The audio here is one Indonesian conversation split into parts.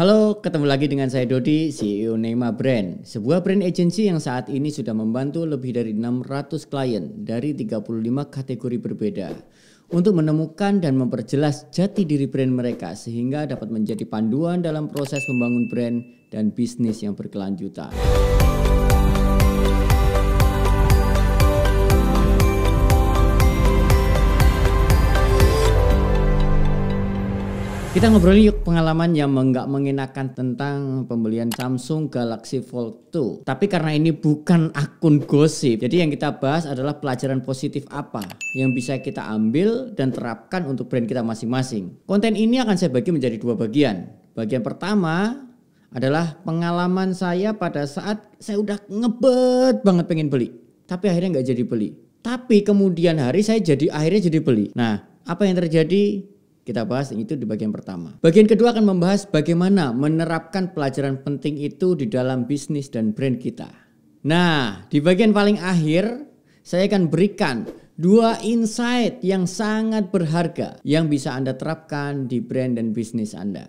Halo, ketemu lagi dengan saya Dodi, CEO Neima Brand, sebuah brand agency yang saat ini sudah membantu lebih dari 600 klien dari 35 kategori berbeda untuk menemukan dan memperjelas jati diri brand mereka sehingga dapat menjadi panduan dalam proses membangun brand dan bisnis yang berkelanjutan. Kita ngobrolin yuk pengalaman yang nggak mengenakan tentang pembelian Samsung Galaxy Fold 2. Tapi karena ini bukan akun gosip, jadi yang kita bahas adalah pelajaran positif apa yang bisa kita ambil dan terapkan untuk brand kita masing-masing. Konten ini akan saya bagi menjadi dua bagian. Bagian pertama adalah pengalaman saya pada saat saya udah ngebet banget pengen beli, tapi akhirnya nggak jadi beli. Tapi kemudian hari saya jadi akhirnya jadi beli. Nah, apa yang terjadi? Kita bahas itu di bagian pertama. Bagian kedua akan membahas bagaimana menerapkan pelajaran penting itu di dalam bisnis dan brand kita. Nah, di bagian paling akhir saya akan berikan dua insight yang sangat berharga yang bisa Anda terapkan di brand dan bisnis Anda.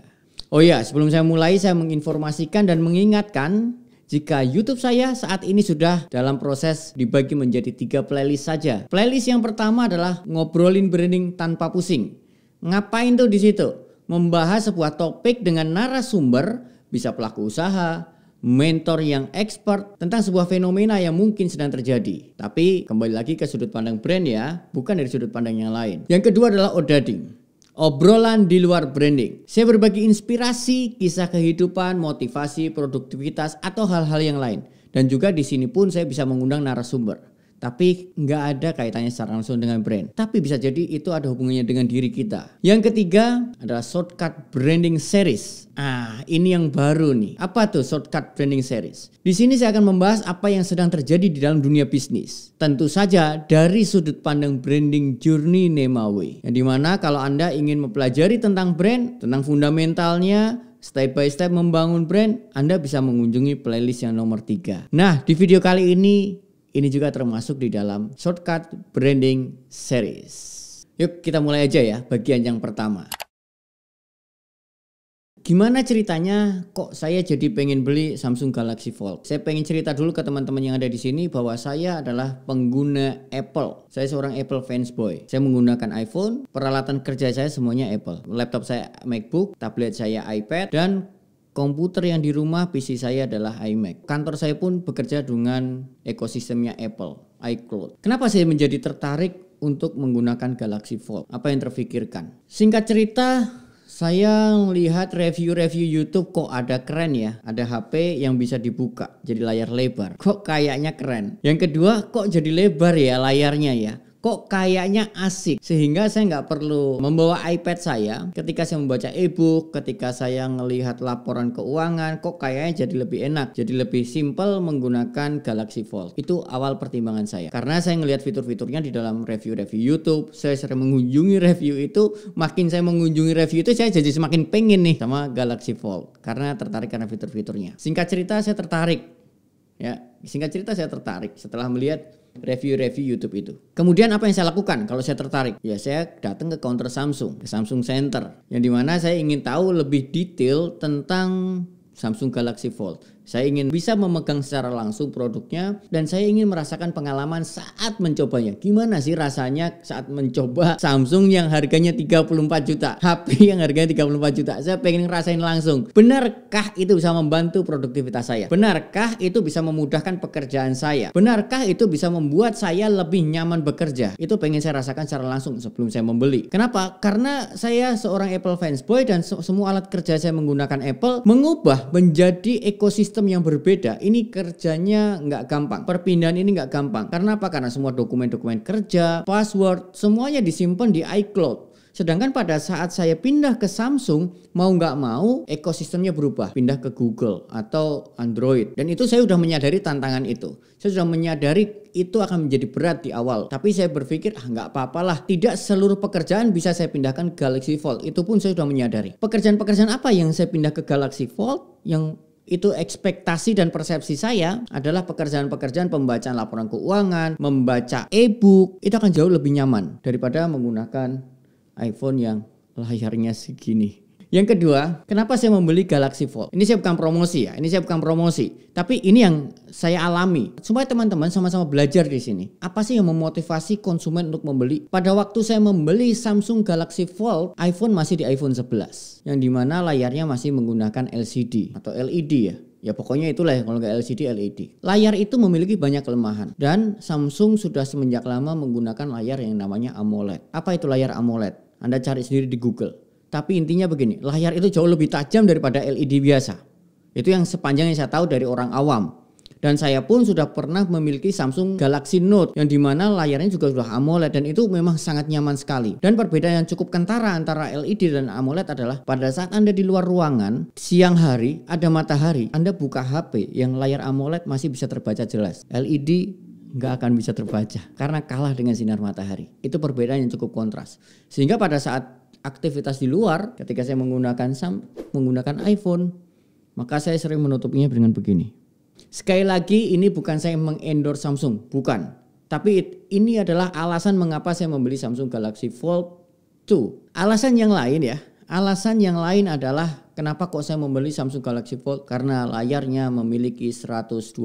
Oh ya, sebelum saya mulai saya menginformasikan dan mengingatkan jika YouTube saya saat ini sudah dalam proses dibagi menjadi tiga playlist saja. Playlist yang pertama adalah ngobrolin branding tanpa pusing. Ngapain tuh di situ? Membahas sebuah topik dengan narasumber, bisa pelaku usaha, mentor yang expert tentang sebuah fenomena yang mungkin sedang terjadi. Tapi kembali lagi ke sudut pandang brand ya, bukan dari sudut pandang yang lain. Yang kedua adalah odading. Obrolan di luar branding. Saya berbagi inspirasi, kisah kehidupan, motivasi, produktivitas, atau hal-hal yang lain. Dan juga di sini pun saya bisa mengundang narasumber tapi nggak ada kaitannya secara langsung dengan brand. Tapi bisa jadi itu ada hubungannya dengan diri kita. Yang ketiga adalah shortcut branding series. Ah, ini yang baru nih. Apa tuh shortcut branding series? Di sini saya akan membahas apa yang sedang terjadi di dalam dunia bisnis. Tentu saja dari sudut pandang branding journey Nemawe. Yang dimana kalau Anda ingin mempelajari tentang brand, tentang fundamentalnya, step by step membangun brand, Anda bisa mengunjungi playlist yang nomor 3. Nah, di video kali ini ini juga termasuk di dalam shortcut branding series. Yuk kita mulai aja ya bagian yang pertama. Gimana ceritanya kok saya jadi pengen beli Samsung Galaxy Fold? Saya pengen cerita dulu ke teman-teman yang ada di sini bahwa saya adalah pengguna Apple. Saya seorang Apple fansboy. Saya menggunakan iPhone, peralatan kerja saya semuanya Apple. Laptop saya MacBook, tablet saya iPad, dan komputer yang di rumah PC saya adalah iMac. Kantor saya pun bekerja dengan ekosistemnya Apple, iCloud. Kenapa saya menjadi tertarik untuk menggunakan Galaxy Fold? Apa yang terfikirkan? Singkat cerita, saya lihat review-review YouTube kok ada keren ya. Ada HP yang bisa dibuka jadi layar lebar. Kok kayaknya keren. Yang kedua, kok jadi lebar ya layarnya ya kok kayaknya asik sehingga saya nggak perlu membawa iPad saya ketika saya membaca e-book ketika saya melihat laporan keuangan kok kayaknya jadi lebih enak jadi lebih simple menggunakan Galaxy Fold itu awal pertimbangan saya karena saya ngelihat fitur-fiturnya di dalam review-review YouTube saya sering mengunjungi review itu makin saya mengunjungi review itu saya jadi semakin pengen nih sama Galaxy Fold karena tertarik karena fitur-fiturnya singkat cerita saya tertarik ya singkat cerita saya tertarik setelah melihat review-review YouTube itu. Kemudian apa yang saya lakukan kalau saya tertarik? Ya saya datang ke counter Samsung, ke Samsung Center. Yang dimana saya ingin tahu lebih detail tentang Samsung Galaxy Fold saya ingin bisa memegang secara langsung produknya dan saya ingin merasakan pengalaman saat mencobanya. Gimana sih rasanya saat mencoba Samsung yang harganya 34 juta, HP yang harganya 34 juta. Saya pengen rasain langsung. Benarkah itu bisa membantu produktivitas saya? Benarkah itu bisa memudahkan pekerjaan saya? Benarkah itu bisa membuat saya lebih nyaman bekerja? Itu pengen saya rasakan secara langsung sebelum saya membeli. Kenapa? Karena saya seorang Apple fansboy dan semua alat kerja saya menggunakan Apple mengubah menjadi ekosistem sistem yang berbeda ini kerjanya nggak gampang. Perpindahan ini nggak gampang. Karena apa? Karena semua dokumen-dokumen kerja, password, semuanya disimpan di iCloud. Sedangkan pada saat saya pindah ke Samsung, mau nggak mau ekosistemnya berubah, pindah ke Google atau Android. Dan itu saya sudah menyadari tantangan itu. Saya sudah menyadari itu akan menjadi berat di awal. Tapi saya berpikir, ah nggak apa-apalah. Tidak seluruh pekerjaan bisa saya pindahkan ke Galaxy Fold. Itu pun saya sudah menyadari. Pekerjaan-pekerjaan apa yang saya pindah ke Galaxy Fold yang itu ekspektasi dan persepsi saya adalah pekerjaan-pekerjaan pembacaan laporan keuangan, membaca e-book, itu akan jauh lebih nyaman daripada menggunakan iPhone yang layarnya segini. Yang kedua, kenapa saya membeli Galaxy Fold? Ini saya bukan promosi ya, ini saya bukan promosi. Tapi ini yang saya alami. Supaya teman-teman sama-sama belajar di sini. Apa sih yang memotivasi konsumen untuk membeli? Pada waktu saya membeli Samsung Galaxy Fold, iPhone masih di iPhone 11. Yang dimana layarnya masih menggunakan LCD atau LED ya. Ya pokoknya itulah ya, kalau nggak LCD LED. Layar itu memiliki banyak kelemahan dan Samsung sudah semenjak lama menggunakan layar yang namanya AMOLED. Apa itu layar AMOLED? Anda cari sendiri di Google. Tapi intinya begini, layar itu jauh lebih tajam daripada LED biasa. Itu yang sepanjang yang saya tahu dari orang awam. Dan saya pun sudah pernah memiliki Samsung Galaxy Note yang dimana layarnya juga sudah AMOLED dan itu memang sangat nyaman sekali. Dan perbedaan yang cukup kentara antara LED dan AMOLED adalah pada saat Anda di luar ruangan, siang hari, ada matahari, Anda buka HP yang layar AMOLED masih bisa terbaca jelas. LED nggak akan bisa terbaca karena kalah dengan sinar matahari. Itu perbedaan yang cukup kontras. Sehingga pada saat aktivitas di luar ketika saya menggunakan sam menggunakan iPhone maka saya sering menutupnya dengan begini sekali lagi ini bukan saya mengendor Samsung bukan tapi ini adalah alasan mengapa saya membeli Samsung Galaxy Fold 2 alasan yang lain ya alasan yang lain adalah Kenapa kok saya membeli Samsung Galaxy Fold? Karena layarnya memiliki 120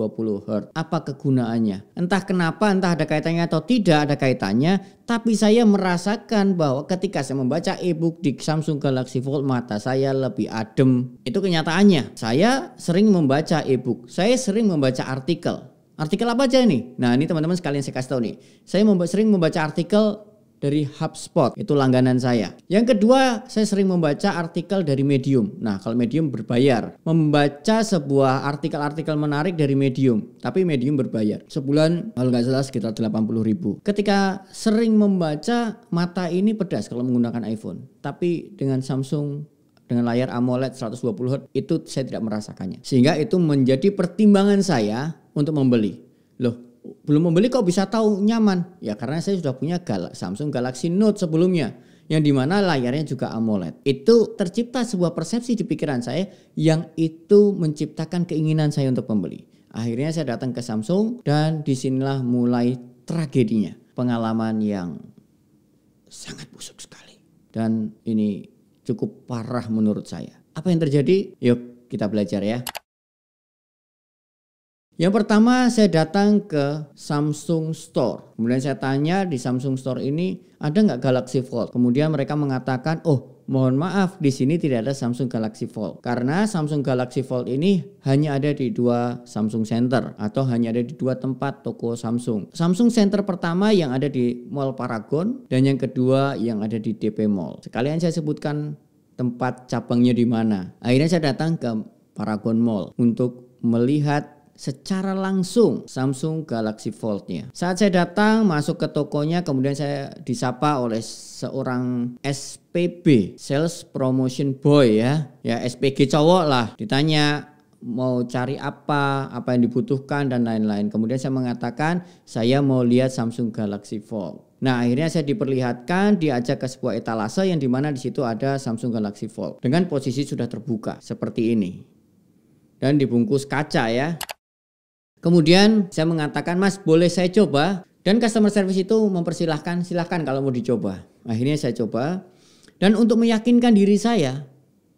Hz. Apa kegunaannya? Entah kenapa, entah ada kaitannya atau tidak ada kaitannya, tapi saya merasakan bahwa ketika saya membaca e-book di Samsung Galaxy Fold mata saya lebih adem. Itu kenyataannya. Saya sering membaca e-book, saya sering membaca artikel. Artikel apa aja ini? Nah ini teman-teman sekalian saya kasih tahu nih. Saya sering membaca artikel dari HubSpot. Itu langganan saya. Yang kedua, saya sering membaca artikel dari Medium. Nah, kalau Medium berbayar, membaca sebuah artikel-artikel menarik dari Medium, tapi Medium berbayar. Sebulan kalau nggak salah sekitar 80 ribu. Ketika sering membaca, mata ini pedas kalau menggunakan iPhone. Tapi dengan Samsung dengan layar AMOLED 120 Hz itu saya tidak merasakannya. Sehingga itu menjadi pertimbangan saya untuk membeli. Loh, belum membeli kok bisa tahu nyaman? Ya karena saya sudah punya Gal Samsung Galaxy Note sebelumnya yang dimana layarnya juga AMOLED. Itu tercipta sebuah persepsi di pikiran saya yang itu menciptakan keinginan saya untuk membeli. Akhirnya saya datang ke Samsung dan disinilah mulai tragedinya. Pengalaman yang sangat busuk sekali. Dan ini cukup parah menurut saya. Apa yang terjadi? Yuk kita belajar ya. Yang pertama saya datang ke Samsung Store. Kemudian saya tanya di Samsung Store ini ada nggak Galaxy Fold? Kemudian mereka mengatakan, oh mohon maaf di sini tidak ada Samsung Galaxy Fold. Karena Samsung Galaxy Fold ini hanya ada di dua Samsung Center atau hanya ada di dua tempat toko Samsung. Samsung Center pertama yang ada di Mall Paragon dan yang kedua yang ada di DP Mall. Sekalian saya sebutkan tempat cabangnya di mana. Akhirnya saya datang ke Paragon Mall untuk melihat secara langsung Samsung Galaxy Fold-nya. Saat saya datang masuk ke tokonya kemudian saya disapa oleh seorang SPB, Sales Promotion Boy ya. Ya SPG cowok lah. Ditanya mau cari apa, apa yang dibutuhkan dan lain-lain. Kemudian saya mengatakan saya mau lihat Samsung Galaxy Fold. Nah akhirnya saya diperlihatkan diajak ke sebuah etalase yang dimana di situ ada Samsung Galaxy Fold dengan posisi sudah terbuka seperti ini dan dibungkus kaca ya. Kemudian saya mengatakan, "Mas, boleh saya coba?" Dan customer service itu mempersilahkan, silahkan kalau mau dicoba. Akhirnya saya coba. Dan untuk meyakinkan diri saya,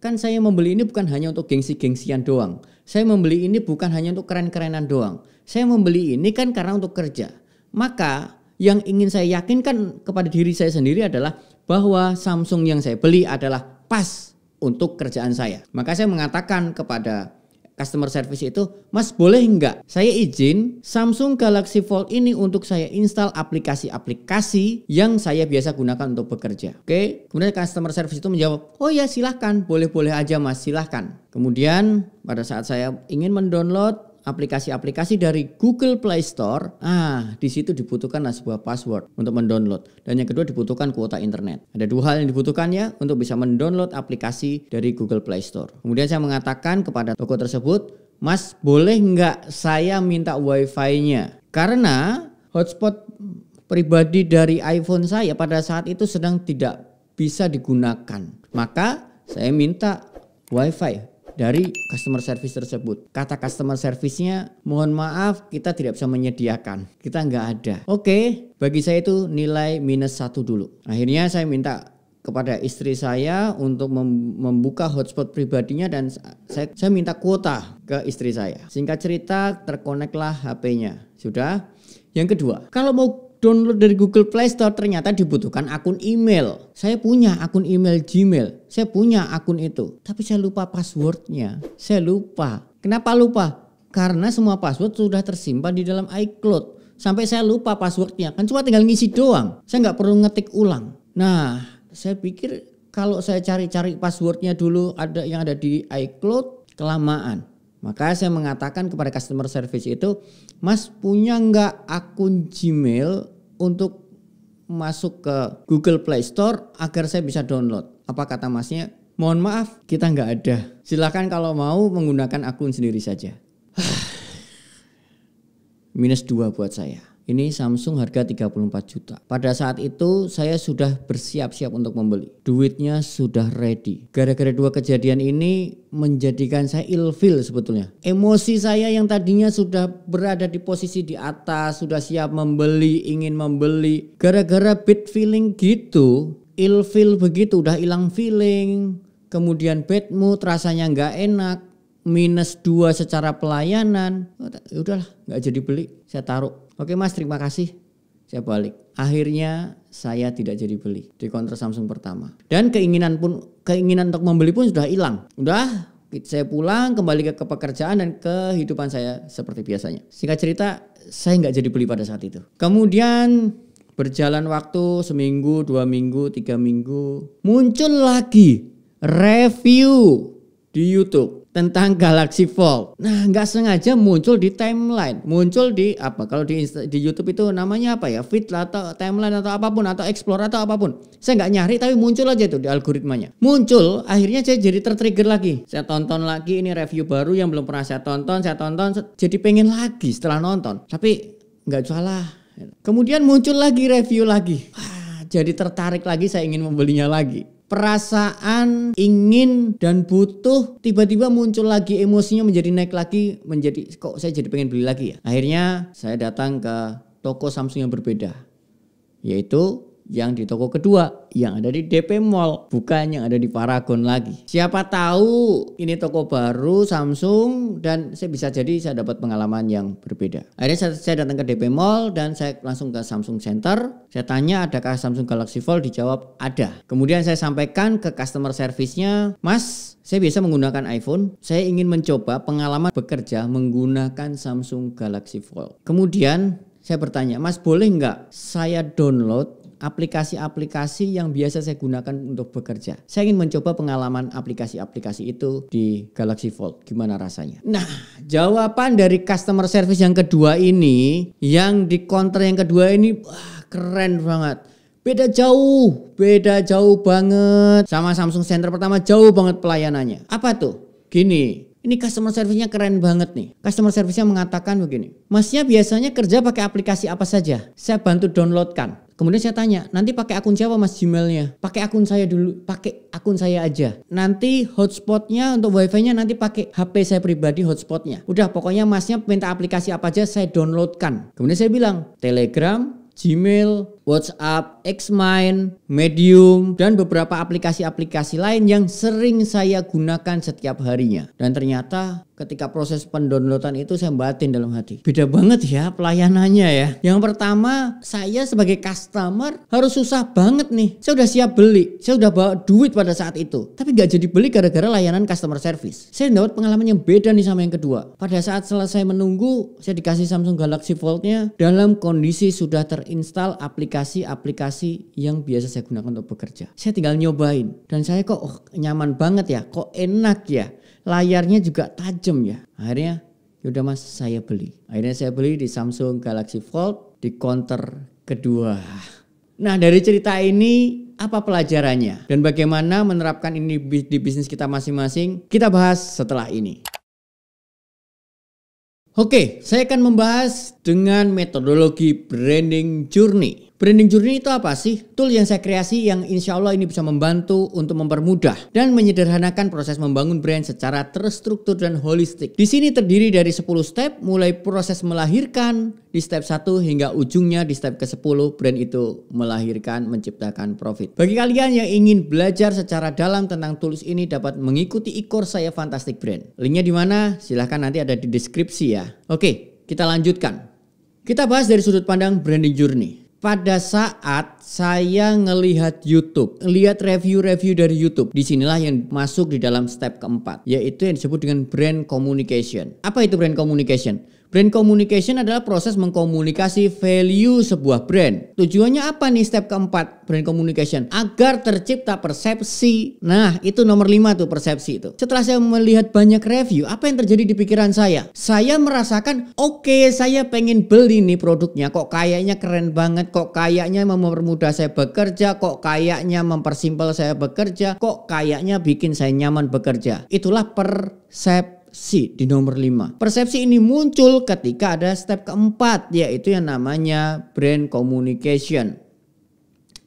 kan saya membeli ini bukan hanya untuk gengsi-gengsian doang. Saya membeli ini bukan hanya untuk keren-kerenan doang. Saya membeli ini kan karena untuk kerja. Maka yang ingin saya yakinkan kepada diri saya sendiri adalah bahwa Samsung yang saya beli adalah pas untuk kerjaan saya. Maka saya mengatakan kepada customer service itu, Mas boleh nggak saya izin Samsung Galaxy Fold ini untuk saya install aplikasi-aplikasi yang saya biasa gunakan untuk bekerja. Oke, kemudian customer service itu menjawab, oh ya silahkan, boleh-boleh aja mas, silahkan. Kemudian pada saat saya ingin mendownload aplikasi-aplikasi dari Google Play Store, ah di situ dibutuhkanlah sebuah password untuk mendownload. Dan yang kedua dibutuhkan kuota internet. Ada dua hal yang dibutuhkannya untuk bisa mendownload aplikasi dari Google Play Store. Kemudian saya mengatakan kepada toko tersebut, Mas boleh nggak saya minta wifi-nya? Karena hotspot pribadi dari iPhone saya pada saat itu sedang tidak bisa digunakan. Maka saya minta wifi dari customer service tersebut. Kata customer service-nya, mohon maaf kita tidak bisa menyediakan, kita nggak ada. Oke, bagi saya itu nilai minus satu dulu. Akhirnya saya minta kepada istri saya untuk membuka hotspot pribadinya dan saya, saya minta kuota ke istri saya. Singkat cerita, terkoneklah HP-nya. Sudah. Yang kedua, kalau mau download dari Google Play Store ternyata dibutuhkan akun email. Saya punya akun email Gmail, saya punya akun itu, tapi saya lupa passwordnya. Saya lupa. Kenapa lupa? Karena semua password sudah tersimpan di dalam iCloud. Sampai saya lupa passwordnya, kan cuma tinggal ngisi doang. Saya nggak perlu ngetik ulang. Nah, saya pikir kalau saya cari-cari passwordnya dulu ada yang ada di iCloud kelamaan. Maka saya mengatakan kepada customer service itu, Mas punya nggak akun Gmail untuk masuk ke Google Play Store agar saya bisa download? Apa kata masnya? Mohon maaf, kita nggak ada. Silahkan kalau mau menggunakan akun sendiri saja. Minus dua buat saya. Ini Samsung harga 34 juta. Pada saat itu saya sudah bersiap-siap untuk membeli. Duitnya sudah ready. Gara-gara dua kejadian ini menjadikan saya ilfil sebetulnya. Emosi saya yang tadinya sudah berada di posisi di atas, sudah siap membeli, ingin membeli. Gara-gara bad feeling gitu, ilfil begitu udah hilang feeling, kemudian bad mood, rasanya nggak enak, minus dua secara pelayanan. Udah ya udahlah, nggak jadi beli, saya taruh Oke Mas, terima kasih. Saya balik. Akhirnya saya tidak jadi beli di counter Samsung pertama. Dan keinginan pun keinginan untuk membeli pun sudah hilang. Udah saya pulang kembali ke pekerjaan dan kehidupan saya seperti biasanya. Singkat cerita, saya nggak jadi beli pada saat itu. Kemudian berjalan waktu seminggu, dua minggu, tiga minggu, muncul lagi review di YouTube tentang Galaxy Fold. Nah, nggak sengaja muncul di timeline, muncul di apa? Kalau di Insta, di YouTube itu namanya apa ya? Feed atau timeline atau apapun atau explore atau apapun. Saya nggak nyari tapi muncul aja itu di algoritmanya. Muncul, akhirnya saya jadi tertrigger lagi. Saya tonton lagi ini review baru yang belum pernah saya tonton, saya tonton jadi pengen lagi setelah nonton. Tapi nggak salah. Kemudian muncul lagi review lagi. Wah, jadi tertarik lagi saya ingin membelinya lagi perasaan ingin dan butuh tiba-tiba muncul lagi emosinya menjadi naik lagi menjadi kok saya jadi pengen beli lagi ya akhirnya saya datang ke toko Samsung yang berbeda yaitu yang di toko kedua yang ada di DP Mall bukan yang ada di Paragon lagi siapa tahu ini toko baru Samsung dan saya bisa jadi saya dapat pengalaman yang berbeda akhirnya saya, saya datang ke DP Mall dan saya langsung ke Samsung Center saya tanya adakah Samsung Galaxy Fold dijawab ada kemudian saya sampaikan ke customer servicenya, mas saya bisa menggunakan iPhone. Saya ingin mencoba pengalaman bekerja menggunakan Samsung Galaxy Fold. Kemudian saya bertanya, Mas boleh nggak saya download aplikasi-aplikasi yang biasa saya gunakan untuk bekerja. Saya ingin mencoba pengalaman aplikasi-aplikasi itu di Galaxy Fold. Gimana rasanya? Nah, jawaban dari customer service yang kedua ini, yang di counter yang kedua ini, wah keren banget. Beda jauh, beda jauh banget. Sama Samsung Center pertama jauh banget pelayanannya. Apa tuh? Gini, ini customer service-nya keren banget nih. Customer service-nya mengatakan begini, Masnya biasanya kerja pakai aplikasi apa saja? Saya bantu downloadkan. Kemudian saya tanya, nanti pakai akun siapa mas Gmailnya? Pakai akun saya dulu, pakai akun saya aja. Nanti hotspotnya untuk wifi-nya nanti pakai HP saya pribadi hotspotnya. Udah pokoknya masnya minta aplikasi apa aja saya downloadkan. Kemudian saya bilang, Telegram, Gmail, WhatsApp, Xmind, Medium, dan beberapa aplikasi-aplikasi lain yang sering saya gunakan setiap harinya. Dan ternyata ketika proses pendownloadan itu saya batin dalam hati. Beda banget ya pelayanannya ya. Yang pertama, saya sebagai customer harus susah banget nih. Saya udah siap beli, saya udah bawa duit pada saat itu. Tapi nggak jadi beli gara-gara layanan customer service. Saya dapat pengalaman yang beda nih sama yang kedua. Pada saat selesai menunggu, saya dikasih Samsung Galaxy Fold-nya dalam kondisi sudah terinstall aplikasi aplikasi-aplikasi yang biasa saya gunakan untuk bekerja. Saya tinggal nyobain dan saya kok oh, nyaman banget ya, kok enak ya. Layarnya juga tajam ya. Akhirnya yaudah mas saya beli. Akhirnya saya beli di Samsung Galaxy Fold di counter kedua. Nah dari cerita ini apa pelajarannya dan bagaimana menerapkan ini di bisnis kita masing-masing kita bahas setelah ini. Oke, saya akan membahas dengan metodologi branding journey. Branding Journey itu apa sih? Tool yang saya kreasi yang insya Allah ini bisa membantu untuk mempermudah dan menyederhanakan proses membangun brand secara terstruktur dan holistik. Di sini terdiri dari 10 step mulai proses melahirkan di step 1 hingga ujungnya di step ke-10 brand itu melahirkan menciptakan profit. Bagi kalian yang ingin belajar secara dalam tentang tools ini dapat mengikuti ikor saya Fantastic Brand. Linknya di mana? Silahkan nanti ada di deskripsi ya. Oke, kita lanjutkan. Kita bahas dari sudut pandang branding journey pada saat saya ngelihat YouTube, lihat review-review dari YouTube, disinilah yang masuk di dalam step keempat, yaitu yang disebut dengan brand communication. Apa itu brand communication? Brand communication adalah proses mengkomunikasi value sebuah brand. Tujuannya apa nih step keempat brand communication? Agar tercipta persepsi. Nah itu nomor lima tuh persepsi itu. Setelah saya melihat banyak review, apa yang terjadi di pikiran saya? Saya merasakan oke okay, saya pengen beli nih produknya. Kok kayaknya keren banget, kok kayaknya mempermudah saya bekerja, kok kayaknya mempersimpel saya bekerja, kok kayaknya bikin saya nyaman bekerja. Itulah persepsi persepsi di nomor 5. Persepsi ini muncul ketika ada step keempat yaitu yang namanya brand communication.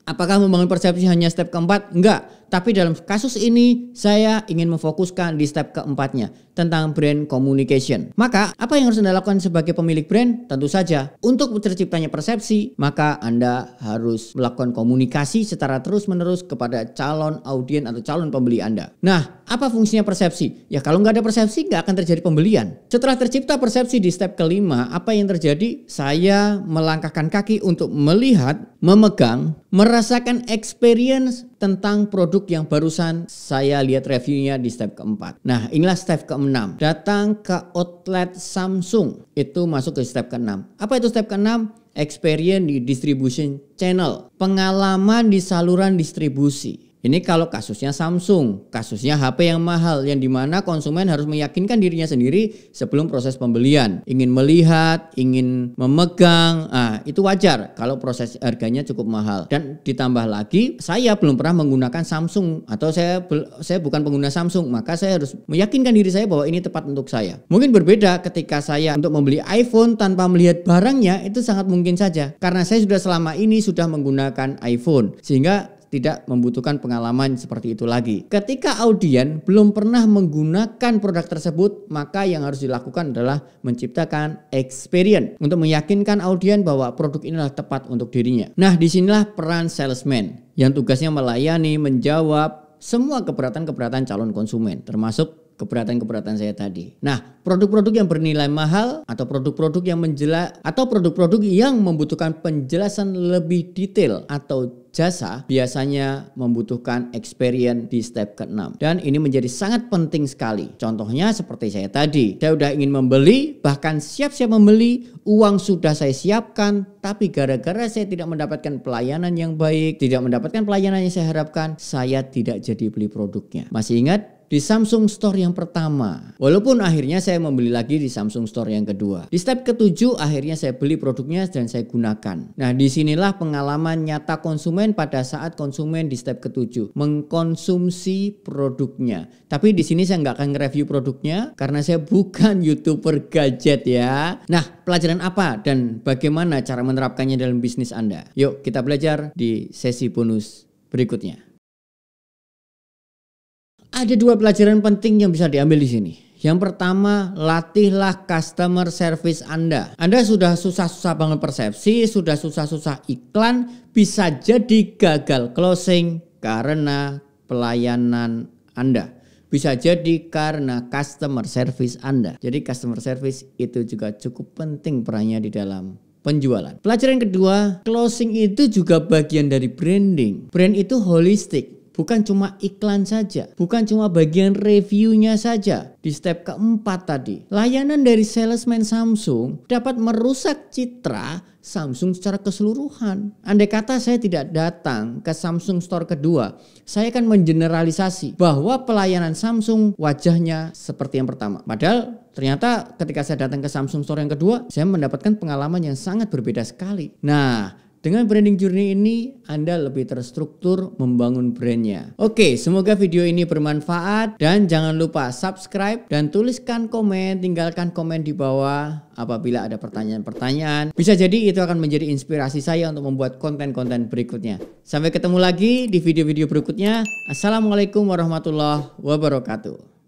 Apakah membangun persepsi hanya step keempat? Enggak. Tapi dalam kasus ini, saya ingin memfokuskan di step keempatnya tentang brand communication. Maka, apa yang harus Anda lakukan sebagai pemilik brand? Tentu saja, untuk terciptanya persepsi, maka Anda harus melakukan komunikasi secara terus-menerus kepada calon audiens atau calon pembeli Anda. Nah, apa fungsinya persepsi? Ya, kalau nggak ada persepsi, nggak akan terjadi pembelian. Setelah tercipta persepsi di step kelima, apa yang terjadi? Saya melangkahkan kaki untuk melihat, memegang, merasakan experience tentang produk yang barusan saya lihat reviewnya di step keempat. Nah, inilah step keenam. Datang ke outlet Samsung. Itu masuk ke step keenam. Apa itu step keenam? Experience di distribution channel. Pengalaman di saluran distribusi. Ini kalau kasusnya Samsung, kasusnya HP yang mahal, yang dimana konsumen harus meyakinkan dirinya sendiri sebelum proses pembelian. Ingin melihat, ingin memegang, ah, itu wajar kalau proses harganya cukup mahal. Dan ditambah lagi, saya belum pernah menggunakan Samsung atau saya saya bukan pengguna Samsung, maka saya harus meyakinkan diri saya bahwa ini tepat untuk saya. Mungkin berbeda ketika saya untuk membeli iPhone tanpa melihat barangnya itu sangat mungkin saja karena saya sudah selama ini sudah menggunakan iPhone sehingga tidak membutuhkan pengalaman seperti itu lagi. Ketika audien belum pernah menggunakan produk tersebut, maka yang harus dilakukan adalah menciptakan experience untuk meyakinkan audien bahwa produk inilah tepat untuk dirinya. Nah, disinilah peran salesman yang tugasnya melayani, menjawab semua keberatan-keberatan calon konsumen, termasuk keberatan-keberatan saya tadi. Nah, produk-produk yang bernilai mahal atau produk-produk yang menjela atau produk-produk yang membutuhkan penjelasan lebih detail atau jasa biasanya membutuhkan experience di step ke-6. Dan ini menjadi sangat penting sekali. Contohnya seperti saya tadi, saya udah ingin membeli, bahkan siap-siap membeli, uang sudah saya siapkan, tapi gara-gara saya tidak mendapatkan pelayanan yang baik, tidak mendapatkan pelayanan yang saya harapkan, saya tidak jadi beli produknya. Masih ingat di Samsung Store yang pertama. Walaupun akhirnya saya membeli lagi di Samsung Store yang kedua. Di step ketujuh akhirnya saya beli produknya dan saya gunakan. Nah disinilah pengalaman nyata konsumen pada saat konsumen di step ketujuh mengkonsumsi produknya. Tapi di sini saya nggak akan nge-review produknya karena saya bukan youtuber gadget ya. Nah pelajaran apa dan bagaimana cara menerapkannya dalam bisnis Anda? Yuk kita belajar di sesi bonus berikutnya. Ada dua pelajaran penting yang bisa diambil di sini. Yang pertama, latihlah customer service Anda. Anda sudah susah-susah bangun persepsi, sudah susah-susah iklan, bisa jadi gagal closing karena pelayanan Anda. Bisa jadi karena customer service Anda. Jadi customer service itu juga cukup penting perannya di dalam penjualan. Pelajaran kedua, closing itu juga bagian dari branding. Brand itu holistik. Bukan cuma iklan saja, bukan cuma bagian reviewnya saja. Di step keempat tadi, layanan dari salesman Samsung dapat merusak citra Samsung secara keseluruhan. Andai kata saya tidak datang ke Samsung Store kedua, saya akan mengeneralisasi bahwa pelayanan Samsung wajahnya seperti yang pertama. Padahal ternyata ketika saya datang ke Samsung Store yang kedua, saya mendapatkan pengalaman yang sangat berbeda sekali. Nah, dengan branding journey ini, Anda lebih terstruktur membangun brandnya. Oke, semoga video ini bermanfaat dan jangan lupa subscribe dan tuliskan komen, tinggalkan komen di bawah apabila ada pertanyaan-pertanyaan. Bisa jadi itu akan menjadi inspirasi saya untuk membuat konten-konten berikutnya. Sampai ketemu lagi di video-video berikutnya. Assalamualaikum warahmatullahi wabarakatuh.